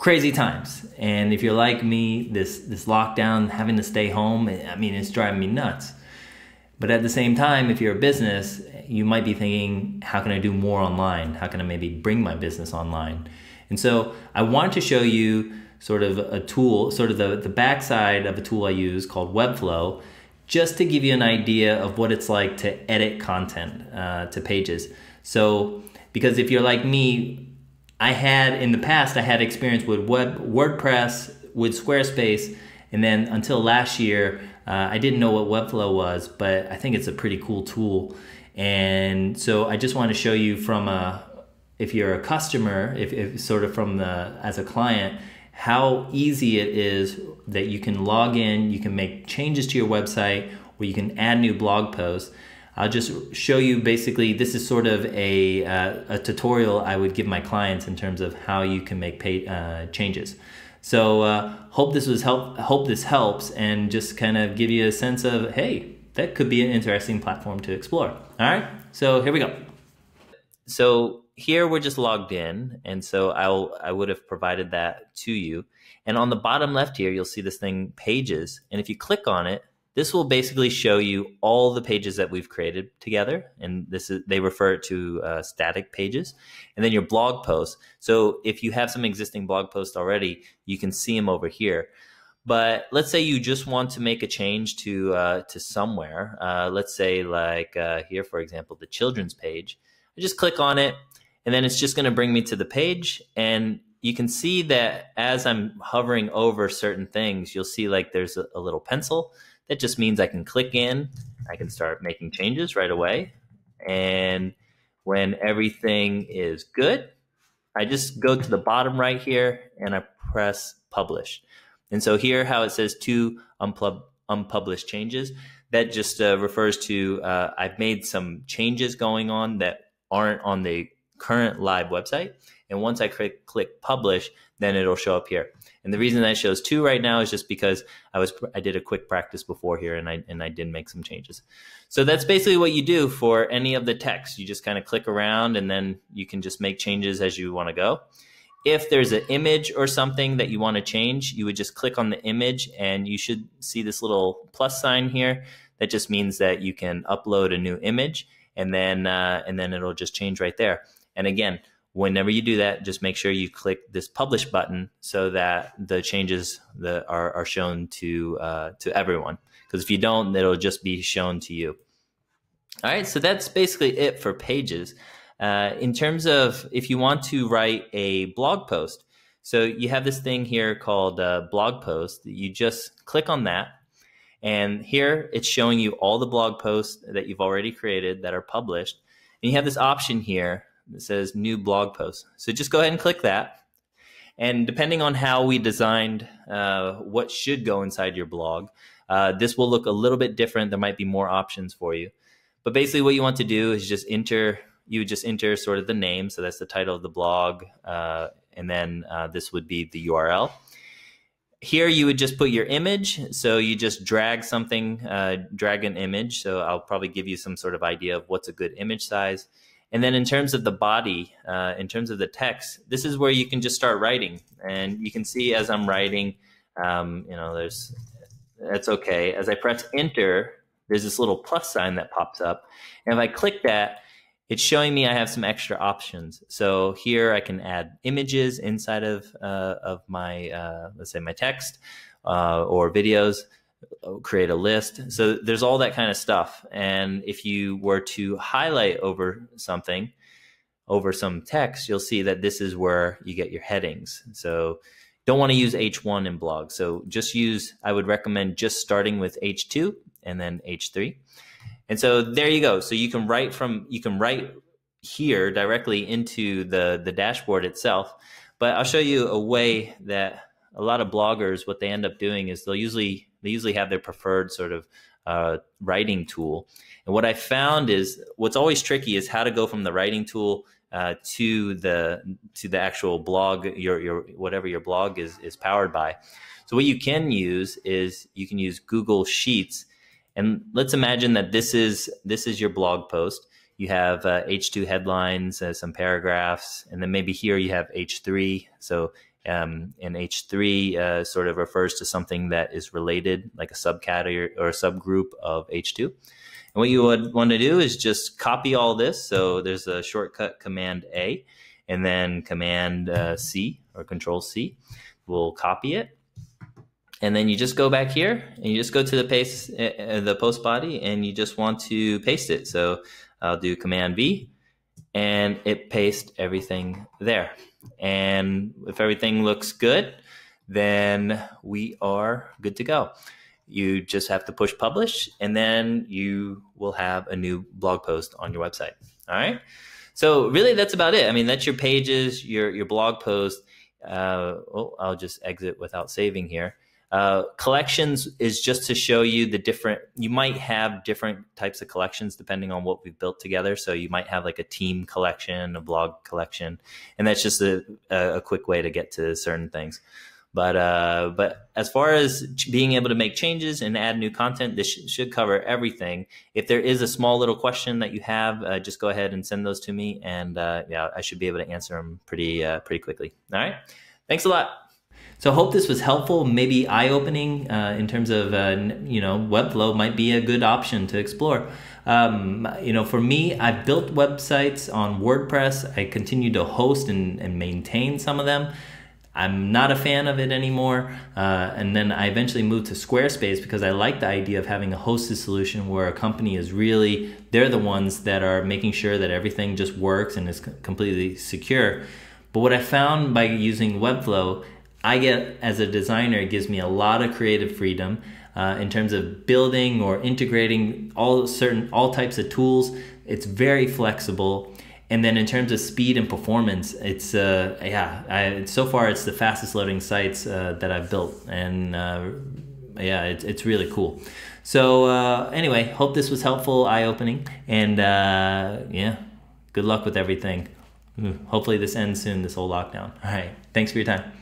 crazy times. And if you're like me, this this lockdown, having to stay home, eh, I mean, it's driving me nuts. But at the same time, if you're a business, you might be thinking, how can I do more online? How can I maybe bring my business online? And so I want to show you sort of a tool, sort of the, the backside of a tool I use called Webflow, just to give you an idea of what it's like to edit content uh, to pages. So, because if you're like me, I had in the past, I had experience with web, WordPress, with Squarespace, and then until last year, uh, I didn't know what Webflow was, but I think it's a pretty cool tool. And so I just want to show you from a, if you're a customer, if, if sort of from the, as a client, how easy it is that you can log in, you can make changes to your website, or you can add new blog posts. I'll just show you basically, this is sort of a, uh, a tutorial I would give my clients in terms of how you can make pay, uh, changes. So uh, hope this was help, hope this helps and just kind of give you a sense of, hey, that could be an interesting platform to explore. All right, so here we go. So here we're just logged in. And so I'll, I would have provided that to you. And on the bottom left here, you'll see this thing pages. And if you click on it, this will basically show you all the pages that we've created together, and this is they refer to uh, static pages, and then your blog posts. So if you have some existing blog posts already, you can see them over here. But let's say you just want to make a change to uh, to somewhere. Uh, let's say like uh, here, for example, the children's page. I just click on it, and then it's just going to bring me to the page, and you can see that as I'm hovering over certain things, you'll see like there's a, a little pencil. That just means I can click in, I can start making changes right away. And when everything is good, I just go to the bottom right here and I press publish. And so here how it says two unplug unpublished changes, that just uh, refers to uh, I've made some changes going on that aren't on the current live website. And once I click, click publish, then it'll show up here. And the reason that shows two right now is just because I was I did a quick practice before here and I and I did make some changes. So that's basically what you do for any of the text. You just kind of click around and then you can just make changes as you want to go. If there's an image or something that you want to change, you would just click on the image and you should see this little plus sign here. That just means that you can upload a new image and then uh, and then it'll just change right there. And again, Whenever you do that, just make sure you click this publish button so that the changes that are, are shown to uh, to everyone. Because if you don't, it'll just be shown to you. All right, so that's basically it for pages. Uh, in terms of if you want to write a blog post, so you have this thing here called blog post. You just click on that. And here it's showing you all the blog posts that you've already created that are published. And you have this option here that says new blog post. So just go ahead and click that. And depending on how we designed uh, what should go inside your blog, uh, this will look a little bit different. There might be more options for you. But basically what you want to do is just enter, you would just enter sort of the name. So that's the title of the blog. Uh, and then uh, this would be the URL. Here you would just put your image. So you just drag something, uh, drag an image. So I'll probably give you some sort of idea of what's a good image size. And then in terms of the body, uh, in terms of the text, this is where you can just start writing. And you can see as I'm writing, um, you know, there's, that's okay. As I press enter, there's this little plus sign that pops up. And if I click that, it's showing me I have some extra options. So here I can add images inside of, uh, of my, uh, let's say my text uh, or videos. Uh, create a list. So there's all that kind of stuff. And if you were to highlight over something, over some text, you'll see that this is where you get your headings. So don't want to use H1 in blog. So just use, I would recommend just starting with H2 and then H3. And so there you go. So you can write from, you can write here directly into the, the dashboard itself. But I'll show you a way that a lot of bloggers, what they end up doing is they'll usually they usually have their preferred sort of uh, writing tool. And what I found is what's always tricky is how to go from the writing tool uh, to the to the actual blog, your your whatever your blog is is powered by. So what you can use is you can use Google Sheets, and let's imagine that this is this is your blog post. You have uh, H2 headlines, uh, some paragraphs, and then maybe here you have H3. So um, and H3 uh, sort of refers to something that is related, like a subcategory or a subgroup of H2. And what you mm-hmm. would want to do is just copy all this. So there's a shortcut command A and then command uh, C or control C. We'll copy it. And then you just go back here and you just go to the paste, uh, uh the post body and you just want to paste it. So I'll do command V and it pastes everything there. And if everything looks good, then we are good to go. You just have to push publish, and then you will have a new blog post on your website. All right. So really, that's about it. I mean, that's your pages, your your blog post. Uh, oh, I'll just exit without saving here. Uh, collections is just to show you the different, you might have different types of collections depending on what we've built together. So you might have like a team collection, a blog collection, and that's just a, a quick way to get to certain things. But, uh, but as far as being able to make changes and add new content, this sh should cover everything. If there is a small little question that you have, uh, just go ahead and send those to me. And, uh, yeah, I should be able to answer them pretty, uh, pretty quickly. All right. Thanks a lot. So I hope this was helpful, maybe eye-opening uh, in terms of uh, you know Webflow might be a good option to explore. Um, you know, for me, I've built websites on WordPress. I continue to host and, and maintain some of them. I'm not a fan of it anymore. Uh, and then I eventually moved to Squarespace because I like the idea of having a hosted solution where a company is really, they're the ones that are making sure that everything just works and is completely secure. But what I found by using Webflow I get as a designer, it gives me a lot of creative freedom uh, in terms of building or integrating all certain all types of tools. It's very flexible, and then in terms of speed and performance, it's uh, yeah. I, so far, it's the fastest loading sites uh, that I've built, and uh, yeah, it's it's really cool. So uh, anyway, hope this was helpful, eye opening, and uh, yeah, good luck with everything. Hopefully, this ends soon. This whole lockdown. All right, thanks for your time.